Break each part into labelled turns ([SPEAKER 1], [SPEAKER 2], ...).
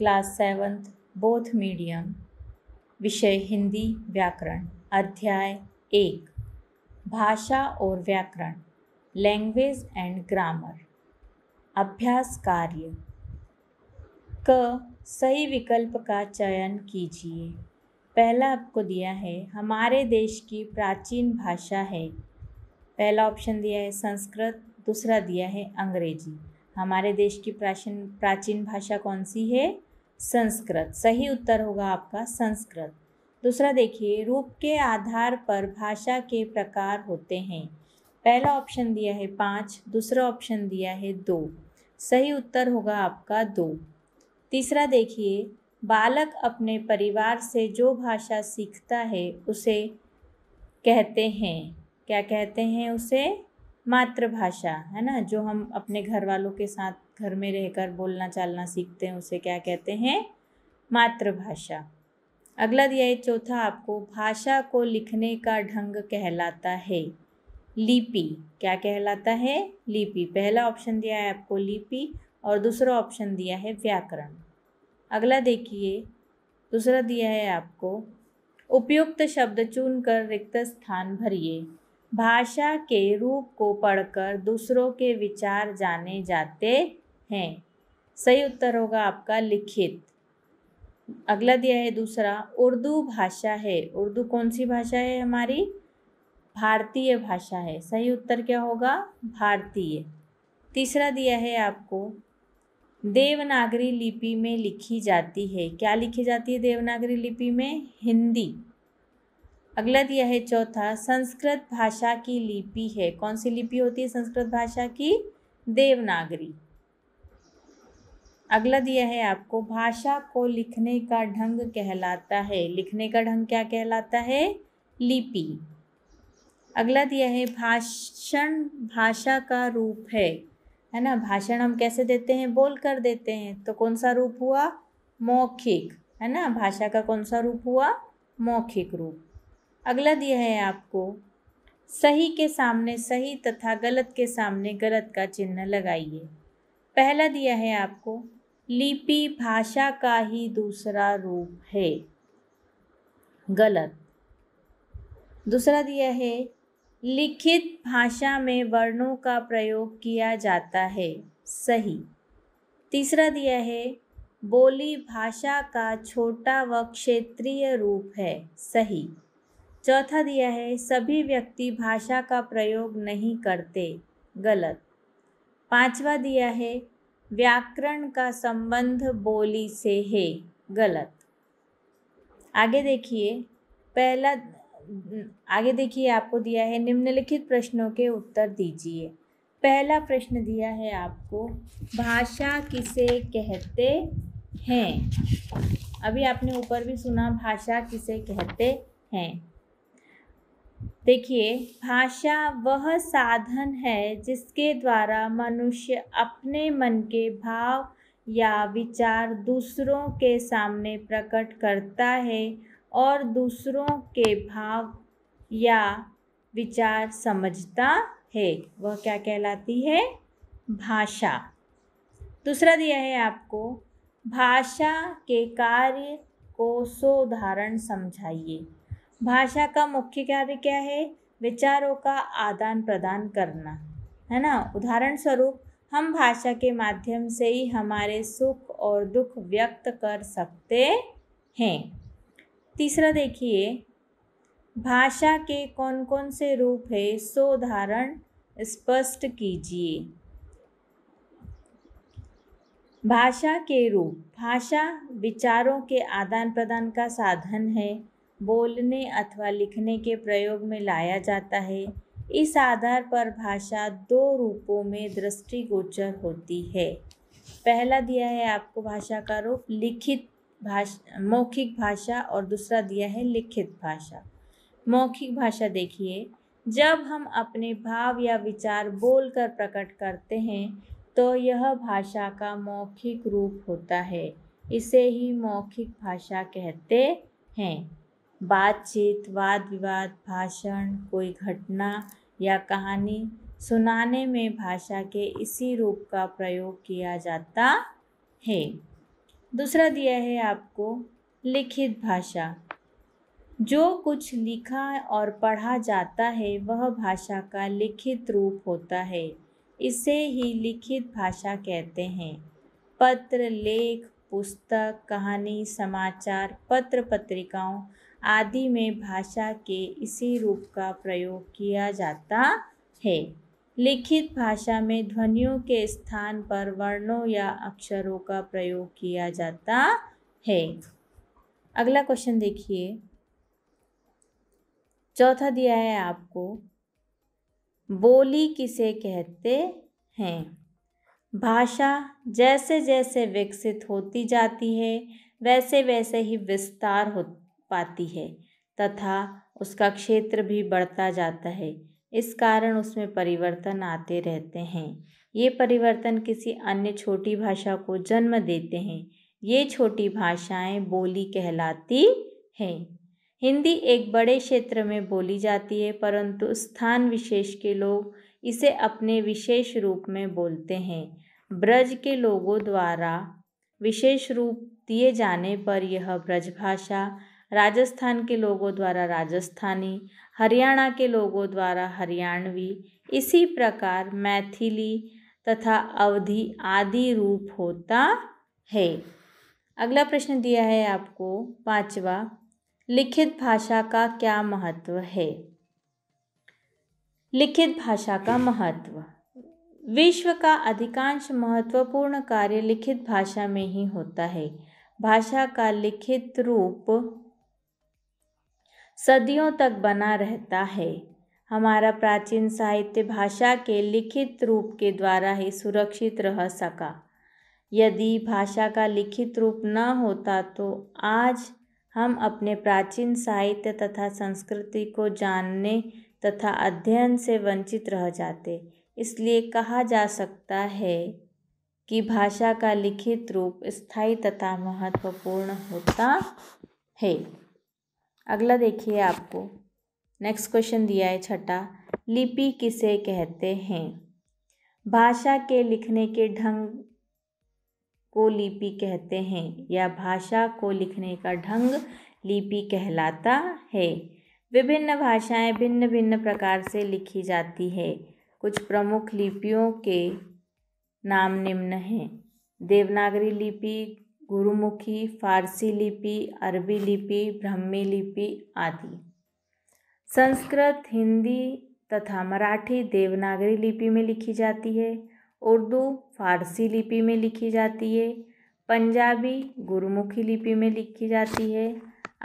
[SPEAKER 1] class seventh both medium विषय हिंदी व्याकरण अध्याय एक भाषा और व्याकरण लैंग्वेज एंड ग्रामर अभ्यास कार्य क सही विकल्प का चयन कीजिए पहला आपको दिया है हमारे देश की प्राचीन भाषा है पहला ऑप्शन दिया है संस्कृत दूसरा दिया है अंग्रेजी हमारे देश की प्राचीन प्राचीन भाषा कौन सी है संस्कृत सही उत्तर होगा आपका संस्कृत दूसरा देखिए रूप के आधार पर भाषा के प्रकार होते हैं पहला ऑप्शन दिया है पाँच दूसरा ऑप्शन दिया है दो सही उत्तर होगा आपका दो तीसरा देखिए बालक अपने परिवार से जो भाषा सीखता है उसे कहते हैं क्या कहते हैं उसे मातृभाषा है ना जो हम अपने घर वालों के साथ घर में रहकर बोलना चालना सीखते हैं उसे क्या कहते हैं मातृभाषा अगला दिया है चौथा आपको भाषा को लिखने का ढंग कहलाता है लिपि क्या कहलाता है लिपि पहला ऑप्शन दिया है आपको लिपि और दूसरा ऑप्शन दिया है व्याकरण अगला देखिए दूसरा दिया है आपको उपयुक्त शब्द चुनकर रिक्त स्थान भरिए भाषा के रूप को पढ़कर दूसरों के विचार जाने जाते हैं सही उत्तर होगा आपका लिखित अगला दिया है दूसरा उर्दू भाषा है उर्दू कौन सी भाषा है हमारी भारतीय भाषा है सही उत्तर क्या होगा भारतीय तीसरा दिया है आपको देवनागरी लिपि में लिखी जाती है क्या लिखी जाती है देवनागरी लिपि में हिंदी अगला दिया है चौथा संस्कृत भाषा की लिपि है कौन सी लिपि होती है संस्कृत भाषा की देवनागरी अगला दिया है आपको भाषा को लिखने का ढंग कहलाता है लिखने का ढंग क्या कहलाता है लिपि अगला दिया है भाषण भाषा का रूप है है ना भाषण हम कैसे देते हैं बोल कर देते हैं तो कौन सा रूप हुआ मौखिक है ना भाषा का कौन सा रूप हुआ मौखिक रूप अगला दिया है आपको सही के सामने सही तथा गलत के सामने गलत का चिन्ह लगाइए पहला दिया है आपको लिपि भाषा का ही दूसरा रूप है गलत दूसरा दिया है लिखित भाषा में वर्णों का प्रयोग किया जाता है सही तीसरा दिया है बोली भाषा का छोटा व क्षेत्रीय रूप है सही चौथा दिया है सभी व्यक्ति भाषा का प्रयोग नहीं करते गलत पांचवा दिया है व्याकरण का संबंध बोली से है गलत आगे देखिए पहला आगे देखिए आपको दिया है निम्नलिखित प्रश्नों के उत्तर दीजिए पहला प्रश्न दिया है आपको भाषा किसे कहते हैं अभी आपने ऊपर भी सुना भाषा किसे कहते हैं देखिए भाषा वह साधन है जिसके द्वारा मनुष्य अपने मन के भाव या विचार दूसरों के सामने प्रकट करता है और दूसरों के भाव या विचार समझता है वह क्या कहलाती है भाषा दूसरा दिया है आपको भाषा के कार्य को सोधारण समझाइए भाषा का मुख्य कार्य क्या है विचारों का आदान प्रदान करना है ना उदाहरण स्वरूप हम भाषा के माध्यम से ही हमारे सुख और दुख व्यक्त कर सकते हैं तीसरा देखिए भाषा के कौन कौन से रूप है सो उदाहरण स्पष्ट कीजिए भाषा के रूप भाषा विचारों के आदान प्रदान का साधन है बोलने अथवा लिखने के प्रयोग में लाया जाता है इस आधार पर भाषा दो रूपों में दृष्टिगोचर होती है पहला दिया है आपको भाषा का रूप लिखित भाषा मौखिक भाषा और दूसरा दिया है लिखित भाषा मौखिक भाषा देखिए जब हम अपने भाव या विचार बोलकर प्रकट करते हैं तो यह भाषा का मौखिक रूप होता है इसे ही मौखिक भाषा कहते हैं बातचीत वाद विवाद भाषण कोई घटना या कहानी सुनाने में भाषा के इसी रूप का प्रयोग किया जाता है दूसरा दिया है आपको लिखित भाषा जो कुछ लिखा और पढ़ा जाता है वह भाषा का लिखित रूप होता है इसे ही लिखित भाषा कहते हैं पत्र लेख पुस्तक कहानी समाचार पत्र पत्रिकाओं आदि में भाषा के इसी रूप का प्रयोग किया जाता है लिखित भाषा में ध्वनियों के स्थान पर वर्णों या अक्षरों का प्रयोग किया जाता है अगला क्वेश्चन देखिए चौथा दिया है आपको बोली किसे कहते हैं भाषा जैसे जैसे विकसित होती जाती है वैसे वैसे ही विस्तार हो पाती है तथा उसका क्षेत्र भी बढ़ता जाता है इस कारण उसमें परिवर्तन आते रहते हैं ये परिवर्तन किसी अन्य छोटी भाषा को जन्म देते हैं ये छोटी भाषाएं बोली कहलाती हैं हिंदी एक बड़े क्षेत्र में बोली जाती है परंतु स्थान विशेष के लोग इसे अपने विशेष रूप में बोलते हैं ब्रज के लोगों द्वारा विशेष रूप दिए जाने पर यह ब्रजभाषा राजस्थान के लोगों द्वारा राजस्थानी हरियाणा के लोगों द्वारा हरियाणवी इसी प्रकार मैथिली तथा अवधि आदि रूप होता है अगला प्रश्न दिया है आपको पांचवा लिखित भाषा का क्या महत्व है लिखित भाषा का महत्व विश्व का अधिकांश महत्वपूर्ण कार्य लिखित भाषा में ही होता है भाषा का लिखित रूप सदियों तक बना रहता है हमारा प्राचीन साहित्य भाषा के लिखित रूप के द्वारा ही सुरक्षित रह सका यदि भाषा का लिखित रूप न होता तो आज हम अपने प्राचीन साहित्य तथा संस्कृति को जानने तथा अध्ययन से वंचित रह जाते इसलिए कहा जा सकता है कि भाषा का लिखित रूप स्थायी तथा महत्वपूर्ण होता है अगला देखिए आपको नेक्स्ट क्वेश्चन दिया है छठा लिपि किसे कहते हैं भाषा के लिखने के ढंग को लिपि कहते हैं या भाषा को लिखने का ढंग लिपि कहलाता है विभिन्न भाषाएं भिन्न भिन्न प्रकार से लिखी जाती है कुछ प्रमुख लिपियों के नाम निम्न हैं देवनागरी लिपि गुरुमुखी फारसी लिपि अरबी लिपि ब्रह्मी लिपि आदि संस्कृत हिंदी तथा मराठी देवनागरी लिपि में लिखी जाती है उर्दू फारसी लिपि में लिखी जाती है पंजाबी गुरुमुखी लिपि में लिखी जाती है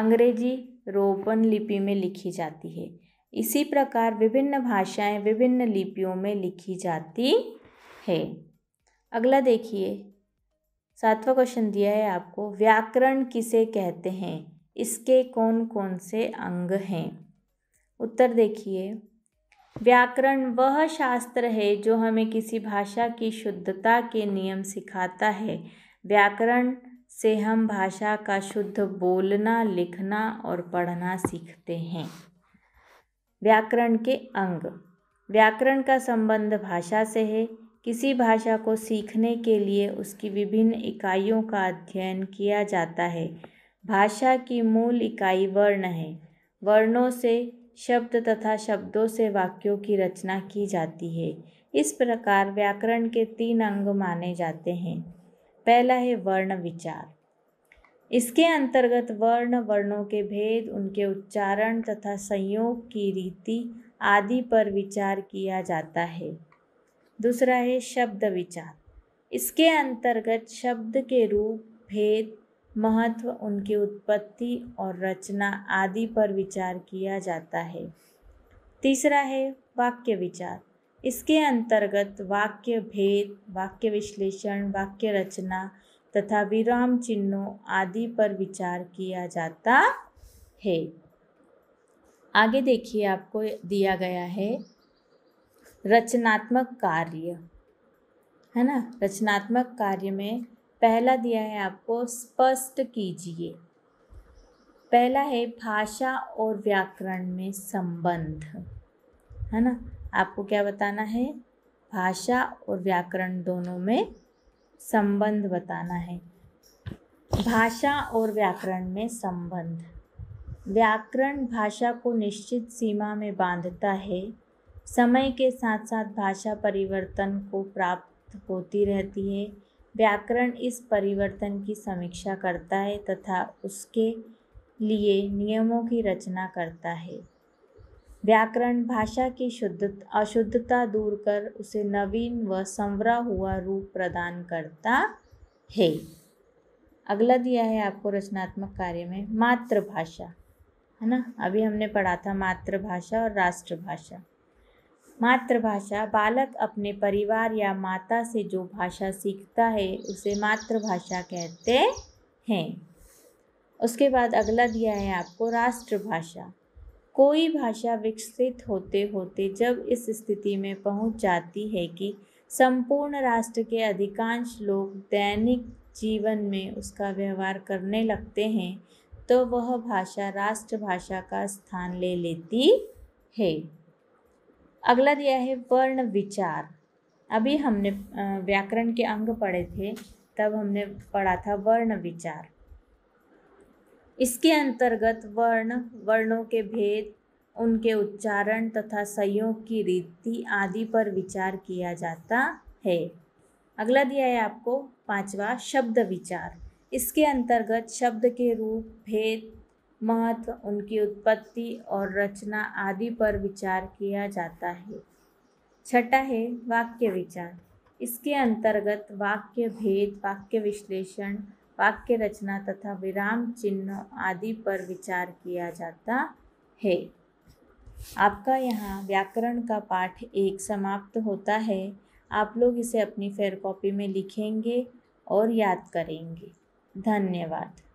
[SPEAKER 1] अंग्रेजी रोपन लिपि में लिखी जाती है इसी प्रकार विभिन्न भाषाएं विभिन्न लिपियों में लिखी जाती है अगला देखिए सातवां क्वेश्चन दिया है आपको व्याकरण किसे कहते हैं इसके कौन कौन से अंग हैं उत्तर देखिए व्याकरण वह शास्त्र है जो हमें किसी भाषा की शुद्धता के नियम सिखाता है व्याकरण से हम भाषा का शुद्ध बोलना लिखना और पढ़ना सीखते हैं व्याकरण के अंग व्याकरण का संबंध भाषा से है किसी भाषा को सीखने के लिए उसकी विभिन्न इकाइयों का अध्ययन किया जाता है भाषा की मूल इकाई वर्ण है वर्णों से शब्द तथा शब्दों से वाक्यों की रचना की जाती है इस प्रकार व्याकरण के तीन अंग माने जाते हैं पहला है वर्ण विचार इसके अंतर्गत वर्ण वर्णों के भेद उनके उच्चारण तथा संयोग की रीति आदि पर विचार किया जाता है दूसरा है शब्द विचार इसके अंतर्गत शब्द के रूप भेद महत्व उनकी उत्पत्ति और रचना आदि पर विचार किया जाता है तीसरा है वाक्य विचार इसके अंतर्गत वाक्य भेद वाक्य विश्लेषण वाक्य रचना तथा विराम चिन्हों आदि पर विचार किया जाता है आगे देखिए आपको दिया गया है रचनात्मक कार्य है ना रचनात्मक कार्य में पहला दिया है आपको स्पष्ट कीजिए पहला है भाषा और व्याकरण में संबंध है ना आपको क्या बताना है भाषा और व्याकरण दोनों में संबंध बताना है भाषा और व्याकरण में संबंध व्याकरण भाषा को निश्चित सीमा में बांधता है समय के साथ साथ भाषा परिवर्तन को प्राप्त होती रहती है व्याकरण इस परिवर्तन की समीक्षा करता है तथा उसके लिए नियमों की रचना करता है व्याकरण भाषा की शुद्ध अशुद्धता दूर कर उसे नवीन व संवरा हुआ रूप प्रदान करता है अगला दिया है आपको रचनात्मक कार्य में मातृभाषा है ना अभी हमने पढ़ा था मातृभाषा और राष्ट्रभाषा मातृभाषा बालक अपने परिवार या माता से जो भाषा सीखता है उसे मातृभाषा कहते हैं उसके बाद अगला दिया है आपको राष्ट्रभाषा कोई भाषा विकसित होते होते जब इस स्थिति में पहुंच जाती है कि संपूर्ण राष्ट्र के अधिकांश लोग दैनिक जीवन में उसका व्यवहार करने लगते हैं तो वह भाषा राष्ट्रभाषा का स्थान ले लेती है अगला दिया है वर्ण विचार अभी हमने व्याकरण के अंग पढ़े थे तब हमने पढ़ा था वर्ण विचार इसके अंतर्गत वर्ण वर्णों के भेद उनके उच्चारण तथा संयोग की रीति आदि पर विचार किया जाता है अगला दिया है आपको पांचवा शब्द विचार इसके अंतर्गत शब्द के रूप भेद महत्व उनकी उत्पत्ति और रचना आदि पर विचार किया जाता है छठा है वाक्य विचार इसके अंतर्गत वाक्य भेद वाक्य विश्लेषण वाक्य रचना तथा विराम चिन्हों आदि पर विचार किया जाता है आपका यहाँ व्याकरण का पाठ एक समाप्त होता है आप लोग इसे अपनी फेयर कॉपी में लिखेंगे और याद करेंगे धन्यवाद